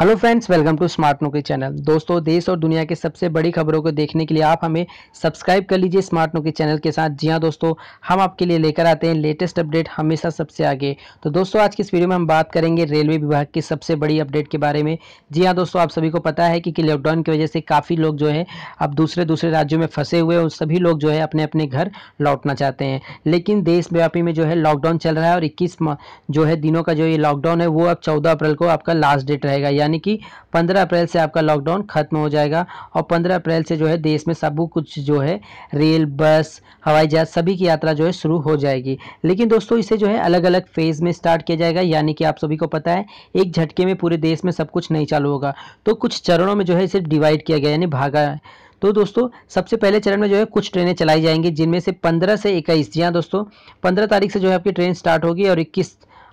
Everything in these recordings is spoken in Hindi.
hello friends welcome to smart नोके चैनल दोस्तों देश और दुनिया के सबसे बड़ी खबरों को देखने के लिए आप हमें सब्सक्राइब कर लीजिए स्मार्ट नोके चैनल के साथ जी हाँ दोस्तों हम आपके लिए लेकर आते हैं लेटेस्ट अपडेट हमेशा सबसे आगे तो दोस्तों आज की इस वीडियो में हम बात करेंगे रेलवे विभाग की सबसे बड़ी अपडेट के बारे में जी हाँ दोस्तों आप सभी को पता है कि, कि लॉकडाउन की वजह से काफ़ी लोग जो है अब दूसरे दूसरे राज्यों में फंसे हुए और सभी लोग जो है अपने अपने घर लौटना चाहते हैं लेकिन देशव्यापी में जो है लॉकडाउन चल रहा है और इक्कीस जो है दिनों का जो ये लॉकडाउन है वो अब चौदह अप्रैल को आपका लास्ट डेट रहेगा यानी कि 15 अप्रैल से आपका लॉकडाउन खत्म हो जाएगा और 15 अप्रैल से जो है देश में सब कुछ जो है रेल बस हवाई जहाज सभी की यात्रा जो है शुरू हो जाएगी लेकिन दोस्तों इसे जो है अलग अलग फेज़ में स्टार्ट किया जाएगा यानी कि आप सभी को पता है एक झटके में पूरे देश में सब कुछ नहीं चालू होगा तो कुछ चरणों में जो है इसे डिवाइड किया गया यानी भागा तो दोस्तों सबसे पहले चरण में जो है कुछ ट्रेनें चलाई जाएंगी जिनमें से 15 से इक्कीस जी हाँ दोस्तों 15 तारीख से जो है आपकी ट्रेन स्टार्ट होगी और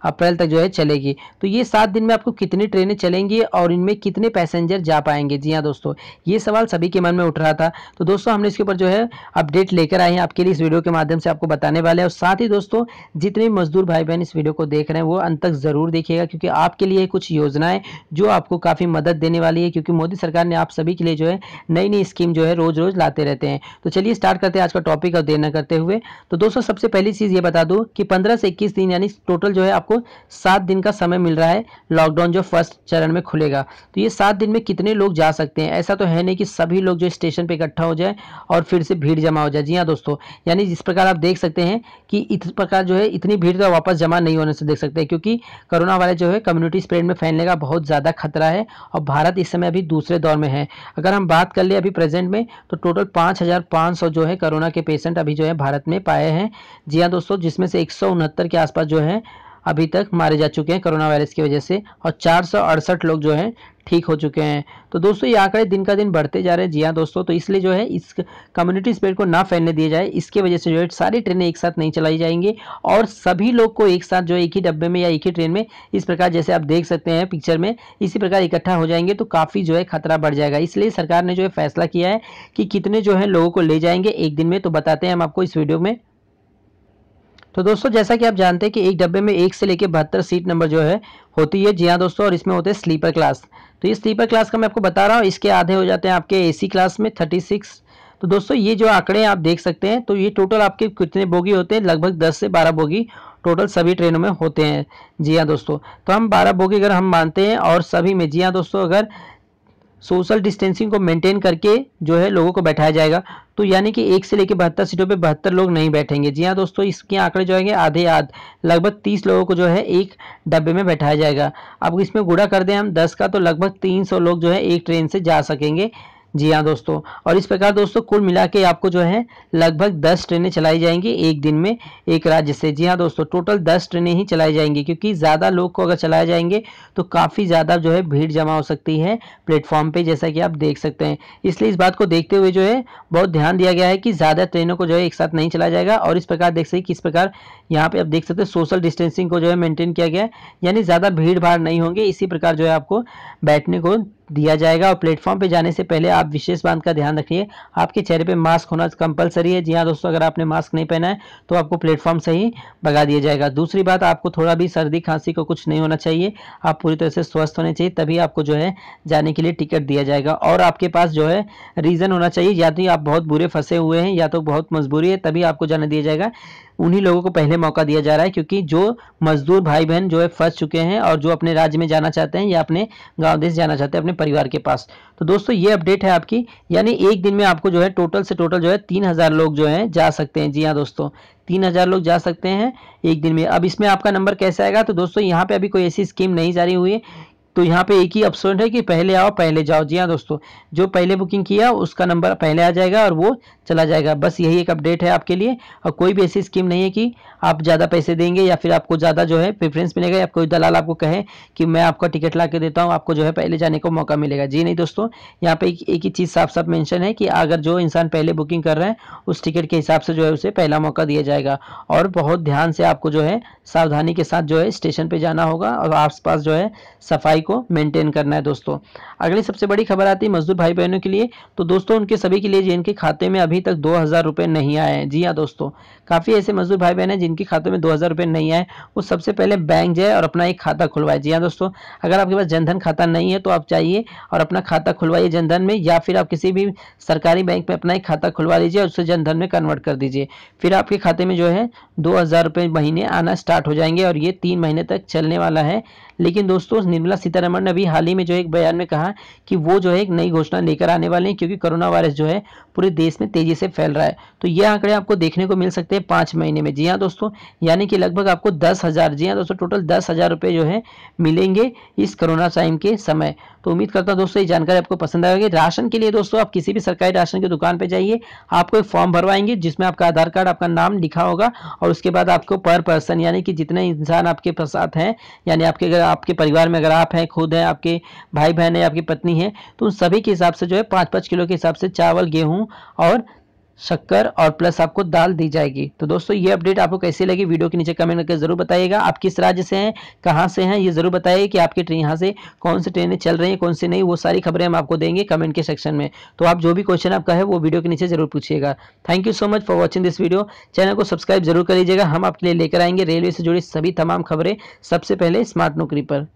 अप्रैल तक जो है चलेगी तो ये सात दिन में आपको कितनी ट्रेनें चलेंगी और इनमें कितने पैसेंजर जा पाएंगे जी हाँ दोस्तों ये सवाल सभी के मन में उठ रहा था तो दोस्तों हमने इसके ऊपर जो है अपडेट लेकर आए हैं आपके लिए इस वीडियो के माध्यम से आपको बताने वाले हैं और साथ ही दोस्तों जितने मजदूर भाई बहन इस वीडियो को देख रहे हैं वो अंत तक ज़रूर देखिएगा क्योंकि आपके लिए कुछ योजनाएँ जो आपको काफ़ी मदद देने वाली है क्योंकि मोदी सरकार ने आप सभी के लिए जो है नई नई स्कीम जो है रोज़ रोज़ लाते रहते हैं तो चलिए स्टार्ट करते हैं आज का टॉपिक और देना करते हुए तो दोस्तों सबसे पहली चीज़ ये बता दूँ कि पंद्रह से इक्कीस दिन यानी टोटल जो है आप आपको सात दिन का समय मिल रहा है लॉकडाउन जो फर्स्ट चरण में खुलेगा तो ये सात दिन में कितने लोग जा सकते हैं ऐसा तो है नहीं कि सभी लोग जो स्टेशन पर इकट्ठा हो जाए और फिर से भीड़ जमा हो जाए जी हाँ दोस्तों यानी जिस प्रकार आप देख सकते हैं कि इस प्रकार जो है इतनी भीड़ तो वापस जमा नहीं होने से देख सकते हैं क्योंकि कोरोना वायरस जो है कम्युनिटी स्प्रेड में फैलने का बहुत ज़्यादा खतरा है और भारत इस समय अभी दूसरे दौर में है अगर हम बात कर ले अभी प्रेजेंट में तो टोटल पाँच जो है कोरोना के पेशेंट अभी जो है भारत में पाए हैं जी हाँ दोस्तों जिसमें से एक के आसपास जो है अभी तक मारे जा चुके हैं कोरोना वायरस की वजह से और चार लोग जो हैं ठीक हो चुके हैं तो दोस्तों ये आंकड़े दिन का दिन बढ़ते जा रहे हैं जी हाँ दोस्तों तो इसलिए जो है इस कम्युनिटी स्प्रेड को ना फैलने दिया जाए इसके वजह से जो है सारी ट्रेनें एक साथ नहीं चलाई जाएंगी और सभी लोग को एक साथ जो है एक ही डब्बे में या एक ही ट्रेन में इस प्रकार जैसे आप देख सकते हैं पिक्चर में इसी प्रकार इकट्ठा हो जाएंगे तो काफ़ी जो है खतरा बढ़ जाएगा इसलिए सरकार ने जो है फैसला किया है कि कितने जो है लोगों को ले जाएंगे एक दिन में तो बताते हैं हम आपको इस वीडियो में तो दोस्तों जैसा कि आप जानते हैं कि एक डब्बे में एक से लेकर बहत्तर सीट नंबर जो है होती है जी हाँ दोस्तों और इसमें होते हैं स्लीपर क्लास तो ये स्लीपर क्लास का मैं आपको बता रहा हूँ इसके आधे हो जाते हैं आपके एसी क्लास में थर्टी सिक्स तो दोस्तों ये जो आंकड़े आप देख सकते हैं तो ये टोटल आपके कितने बोगी होते हैं लगभग दस से बारह बोगी टोटल सभी ट्रेनों में होते हैं जी हाँ दोस्तों तो हम बारह बोगी अगर हम मानते हैं और सभी में जी हाँ दोस्तों अगर सोशल डिस्टेंसिंग को मेंटेन करके जो है लोगों को बैठाया जाएगा तो यानी कि एक से लेकर बहत्तर सीटों पे बहत्तर लोग नहीं बैठेंगे जी हाँ दोस्तों इसके आंकड़े जो है आधे आध लगभग तीस लोगों को जो है एक डब्बे में बैठाया जाएगा अब इसमें गुड़ा कर दें हम दस का तो लगभग तीन सौ लोग जो है एक ट्रेन से जा सकेंगे जी हाँ दोस्तों और इस प्रकार दोस्तों कुल मिला के आपको जो है लगभग दस ट्रेनें चलाई जाएंगी एक दिन में एक राज्य से जी हाँ दोस्तों टोटल दस ट्रेनें ही चलाई जाएंगी क्योंकि ज़्यादा लोग को अगर चलाए जाएंगे तो काफ़ी ज़्यादा जो है भीड़ जमा हो सकती है प्लेटफॉर्म पर जैसा कि आप देख सकते हैं इसलिए इस बात को देखते हुए जो है बहुत ध्यान दिया गया है कि ज़्यादा ट्रेनों को जो है एक साथ नहीं चलाया जाएगा और इस प्रकार देख सकते किस प्रकार यहाँ पर आप देख सकते हैं सोशल डिस्टेंसिंग को जो है मेनटेन किया गया है यानी ज़्यादा भीड़ भाड़ नहीं होंगे इसी प्रकार जो है आपको बैठने को दिया जाएगा और प्लेटफॉर्म पे जाने से पहले आप विशेष बात का ध्यान रखिए आपके चेहरे पे मास्क होना कंपलसरी है जी हाँ दोस्तों अगर आपने मास्क नहीं पहना है तो आपको प्लेटफॉर्म से ही भगा दिया जाएगा दूसरी बात आपको थोड़ा भी सर्दी खांसी को कुछ नहीं होना चाहिए आप पूरी तरह से स्वस्थ होने चाहिए तभी आपको जो है जाने के लिए टिकट दिया जाएगा और आपके पास जो है रीज़न होना चाहिए या तो आप बहुत बुरे फंसे हुए हैं या तो बहुत मजबूरी है तभी आपको जाने दिया जाएगा उन्हीं लोगों को पहले मौका दिया जा रहा है क्योंकि जो मजदूर भाई बहन जो है फंस चुके हैं और जो अपने राज्य में जाना चाहते हैं या अपने गाँव देश जाना चाहते हैं अपने परिवार के पास तो दोस्तों ये अपडेट है आपकी यानी एक दिन में आपको जो है टोटल से टोटल जो है तीन हज़ार लोग जो है जा सकते हैं जी हाँ दोस्तों तीन हज़ार लोग जा सकते हैं एक दिन में अब इसमें आपका नंबर कैसे आएगा तो दोस्तों यहाँ पे अभी कोई ऐसी स्कीम नहीं जारी हुई है तो यहाँ पे एक ही ऑप्शन है कि पहले आओ पहले जाओ जी हाँ दोस्तों जो पहले बुकिंग किया उसका नंबर पहले आ जाएगा और वो चला जाएगा बस यही एक अपडेट है आपके लिए और कोई भी ऐसी स्कीम नहीं है कि आप ज़्यादा पैसे देंगे या फिर आपको ज़्यादा जो है प्रेफरेंस मिलेगा या कोई दलाल आपको कहे कि मैं आपका टिकट ला के देता हूँ आपको जो है पहले जाने का मौका मिलेगा जी नहीं दोस्तों यहाँ पर एक ही चीज़ साफ साफ मैंशन है कि अगर जो इंसान पहले बुकिंग कर रहे हैं उस टिकट के हिसाब से जो है उसे पहला मौका दिया जाएगा और बहुत ध्यान से आपको जो है सावधानी के साथ जो है स्टेशन पर जाना होगा और आस जो है सफाई को मेंटेन करना है दोस्तों अगली सबसे बड़ी खबर आती है मजदूर भाई बहनों के लिए तो दोस्तों उनके सभी के लिए जिनके खाते में अभी तक दो हज़ार रुपये नहीं आए हैं जी हाँ दोस्तों काफ़ी ऐसे मजदूर भाई बहन हैं जिनके खाते में दो हज़ार रुपये नहीं आए वो सबसे पहले बैंक जाए और अपना एक खाता खुलवाए जी हाँ दोस्तों अगर आपके पास जनधन खाता नहीं है तो आप चाहिए और अपना खाता खुलवाइए जनधन में या फिर आप किसी भी सरकारी बैंक में अपना एक खाता खुलवा लीजिए और उसे जनधन में कन्वर्ट कर दीजिए फिर आपके खाते में जो है दो हज़ार महीने आना स्टार्ट हो जाएंगे और ये तीन महीने तक चलने वाला है लेकिन दोस्तों निर्मला सीता सीतारमण ने अभी हाल ही में जो एक बयान में कहा कि वो जो है एक नई घोषणा लेकर आने वाले हैं क्योंकि कोरोना वायरस जो है पूरे देश में तेजी से फैल रहा है तो ये आंकड़े आपको देखने को मिल सकते हैं पाँच महीने में जी हाँ दोस्तों यानी कि लगभग आपको दस हज़ार जी हाँ दोस्तों टोटल दस हज़ार रुपये जो है मिलेंगे इस कोरोना टाइम के समय तो उम्मीद करता हूँ दोस्तों ये जानकारी आपको पसंद आएगी राशन के लिए दोस्तों आप किसी भी सरकारी राशन की दुकान पर जाइए आपको एक फॉर्म भरवाएंगे जिसमें आपका आधार कार्ड आपका नाम लिखा होगा और उसके बाद आपको पर पर्सन यानी कि जितने इंसान आपके साथ हैं यानी आपके अगर आपके परिवार में अगर आप हैं हैं खुद हैं आपके भाई बहन है आपकी पत्नी है तो उन सभी के हिसाब से जो है पाँच पाँच किलो के हिसाब से चावल गेहूँ और शक्कर और प्लस आपको दाल दी जाएगी तो दोस्तों ये अपडेट आपको कैसी लगी वीडियो के नीचे कमेंट करके जरूर बताइएगा आप किस राज्य से हैं कहाँ से हैं ये जरूर बताइए कि आपकी ट्रेन यहाँ से कौन सी ट्रेनें चल रही हैं कौन सी नहीं वो सारी खबरें हम आपको देंगे कमेंट के सेक्शन में तो आप जो भी क्वेश्चन आपका है वो वीडियो के नीचे जरूर पूछिएगा thank you so much for watching this video channel को सब्सक्राइब जरूर कर लीजिएगा हम आपके लिए लेकर आएंगे रेलवे से जुड़ी सभी तमाम खबरें सबसे पहले स्मार्ट नौकरी पर